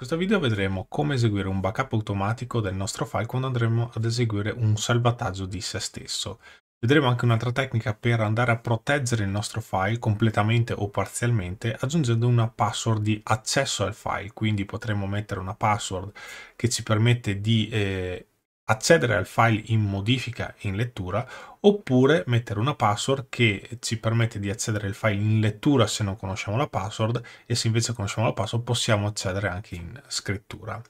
In questo video vedremo come eseguire un backup automatico del nostro file quando andremo ad eseguire un salvataggio di se stesso. Vedremo anche un'altra tecnica per andare a proteggere il nostro file completamente o parzialmente aggiungendo una password di accesso al file, quindi potremo mettere una password che ci permette di eh, accedere al file in modifica e in lettura oppure mettere una password che ci permette di accedere al file in lettura se non conosciamo la password e se invece conosciamo la password possiamo accedere anche in scrittura.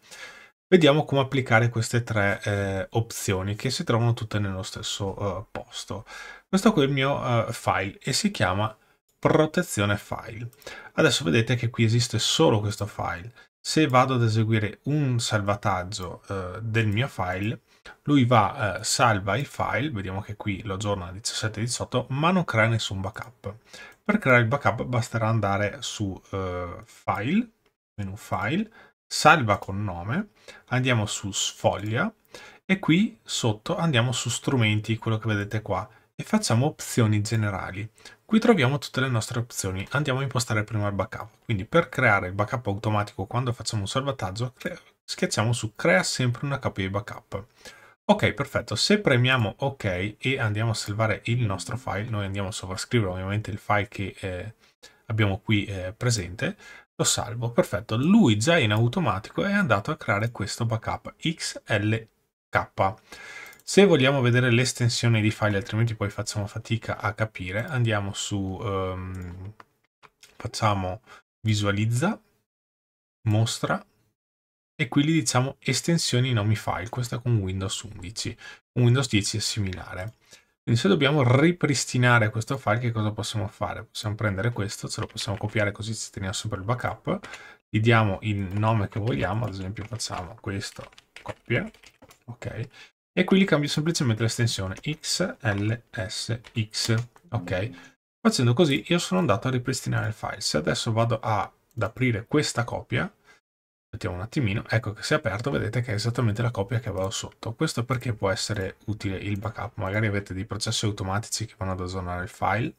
Vediamo come applicare queste tre eh, opzioni che si trovano tutte nello stesso eh, posto. Questo qui è il mio eh, file e si chiama protezione file. Adesso vedete che qui esiste solo questo file se vado ad eseguire un salvataggio eh, del mio file, lui va, eh, salva il file, vediamo che qui lo aggiorna a 17-18, ma non crea nessun backup. Per creare il backup basterà andare su eh, File, menu File, Salva con nome, andiamo su Sfoglia e qui sotto andiamo su Strumenti, quello che vedete qua, e facciamo Opzioni generali. Qui troviamo tutte le nostre opzioni, andiamo a impostare prima il backup. Quindi per creare il backup automatico quando facciamo un salvataggio, schiacciamo su crea sempre una copia di backup. Ok, perfetto. Se premiamo ok e andiamo a salvare il nostro file, noi andiamo a sovrascrivere ovviamente il file che eh, abbiamo qui eh, presente, lo salvo, perfetto. Lui già in automatico è andato a creare questo backup XLK. Se vogliamo vedere l'estensione di file, altrimenti poi facciamo fatica a capire, andiamo su, um, facciamo visualizza, mostra, e qui gli diciamo estensioni nomi file, questa con Windows 11. Con Windows 10 è similare. Quindi se dobbiamo ripristinare questo file, che cosa possiamo fare? Possiamo prendere questo, ce lo possiamo copiare così ci teniamo sopra il backup, gli diamo il nome che vogliamo, ad esempio facciamo questo, copia, ok? e qui li cambio semplicemente l'estensione xlsx. Ok, mm. facendo così io sono andato a ripristinare il file. Se adesso vado ad aprire questa copia, aspettiamo un attimino, ecco che si è aperto, vedete che è esattamente la copia che avevo sotto. Questo perché può essere utile il backup, magari avete dei processi automatici che vanno ad aggiornare il file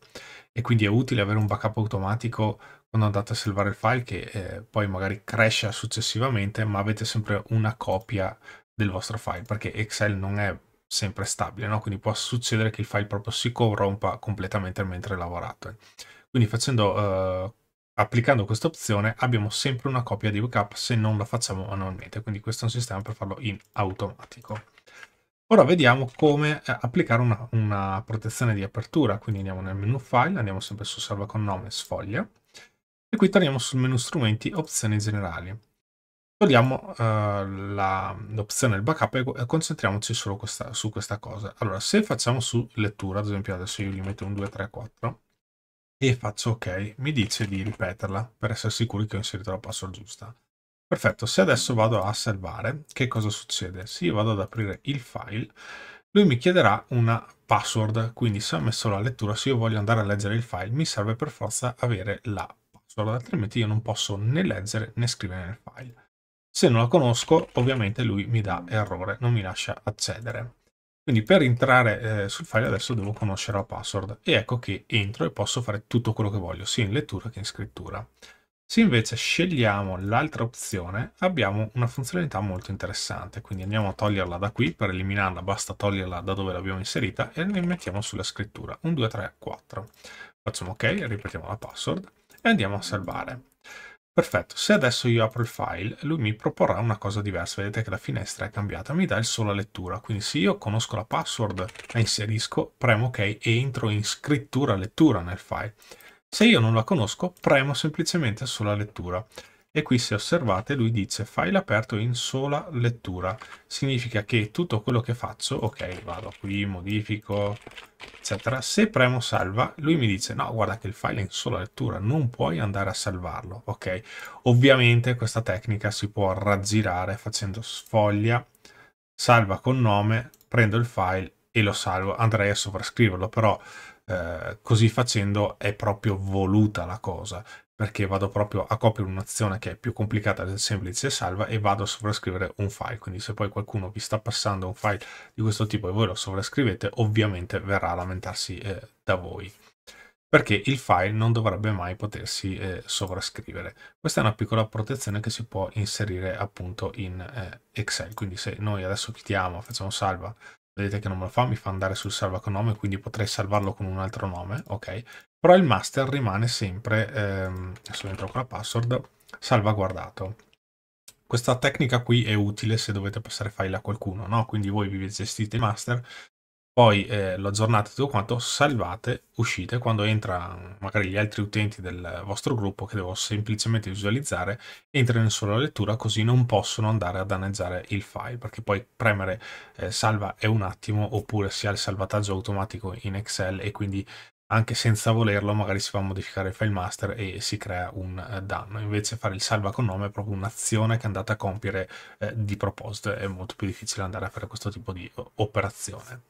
e quindi è utile avere un backup automatico quando andate a salvare il file che eh, poi magari cresce successivamente, ma avete sempre una copia del vostro file, perché Excel non è sempre stabile, no? quindi può succedere che il file proprio si corrompa completamente mentre lavorate. Eh. Quindi facendo, eh, applicando questa opzione abbiamo sempre una copia di backup se non la facciamo manualmente, quindi questo è un sistema per farlo in automatico. Ora vediamo come eh, applicare una, una protezione di apertura, quindi andiamo nel menu file, andiamo sempre su salva con nome, sfoglia, e qui torniamo sul menu strumenti, opzioni generali. Togliamo eh, l'opzione del backup e concentriamoci solo questa, su questa cosa. Allora, se facciamo su lettura, ad esempio adesso io gli metto un 2, 3, 4 e faccio ok, mi dice di ripeterla per essere sicuri che ho inserito la password giusta. Perfetto, se adesso vado a salvare, che cosa succede? Se io vado ad aprire il file, lui mi chiederà una password, quindi se ho messo la lettura, se io voglio andare a leggere il file, mi serve per forza avere la password, altrimenti io non posso né leggere né scrivere nel file. Se non la conosco, ovviamente lui mi dà errore, non mi lascia accedere. Quindi per entrare eh, sul file adesso devo conoscere la password e ecco che entro e posso fare tutto quello che voglio, sia in lettura che in scrittura. Se invece scegliamo l'altra opzione abbiamo una funzionalità molto interessante, quindi andiamo a toglierla da qui, per eliminarla basta toglierla da dove l'abbiamo inserita e ne mettiamo sulla scrittura 1, 2, 3, 4. Facciamo ok, ripetiamo la password e andiamo a salvare. Perfetto, se adesso io apro il file, lui mi proporrà una cosa diversa. Vedete che la finestra è cambiata, mi dà il solo lettura. Quindi se io conosco la password, la inserisco, premo OK e entro in scrittura lettura nel file. Se io non la conosco, premo semplicemente solo lettura e qui se osservate lui dice file aperto in sola lettura significa che tutto quello che faccio ok vado qui modifico eccetera se premo salva lui mi dice no guarda che il file è in sola lettura non puoi andare a salvarlo ok ovviamente questa tecnica si può raggirare facendo sfoglia salva con nome prendo il file e lo salvo andrei a sovrascriverlo però eh, così facendo è proprio voluta la cosa perché vado proprio a coprire un'azione che è più complicata del semplice salva e vado a sovrascrivere un file. Quindi se poi qualcuno vi sta passando un file di questo tipo e voi lo sovrascrivete, ovviamente verrà a lamentarsi eh, da voi perché il file non dovrebbe mai potersi eh, sovrascrivere. Questa è una piccola protezione che si può inserire appunto in eh, Excel, quindi se noi adesso chiudiamo, facciamo salva vedete che non me lo fa, mi fa andare sul salva con nome, quindi potrei salvarlo con un altro nome, ok? Però il master rimane sempre, ehm, adesso entro con la password, salvaguardato. Questa tecnica qui è utile se dovete passare file a qualcuno, no? Quindi voi vi gestite il master, poi eh, lo aggiornate tutto quanto, salvate, uscite quando entra magari gli altri utenti del vostro gruppo che devo semplicemente visualizzare, entrano in sola lettura così non possono andare a danneggiare il file, perché poi premere eh, salva è un attimo oppure si ha il salvataggio automatico in Excel e quindi anche senza volerlo magari si va a modificare il file master e si crea un eh, danno. Invece fare il salva con nome è proprio un'azione che andate a compiere eh, di proposito, è molto più difficile andare a fare questo tipo di operazione.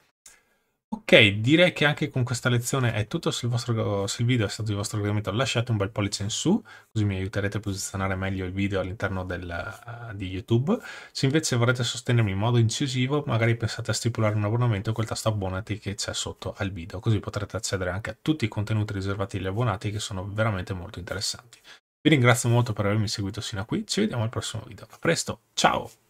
Ok, direi che anche con questa lezione è tutto. Se il, vostro, se il video è stato di vostro gradimento, lasciate un bel pollice in su, così mi aiuterete a posizionare meglio il video all'interno uh, di YouTube. Se invece vorrete sostenermi in modo incisivo, magari pensate a stipulare un abbonamento col tasto abbonati che c'è sotto al video, così potrete accedere anche a tutti i contenuti riservati agli abbonati che sono veramente molto interessanti. Vi ringrazio molto per avermi seguito fino a qui, ci vediamo al prossimo video. A presto, ciao!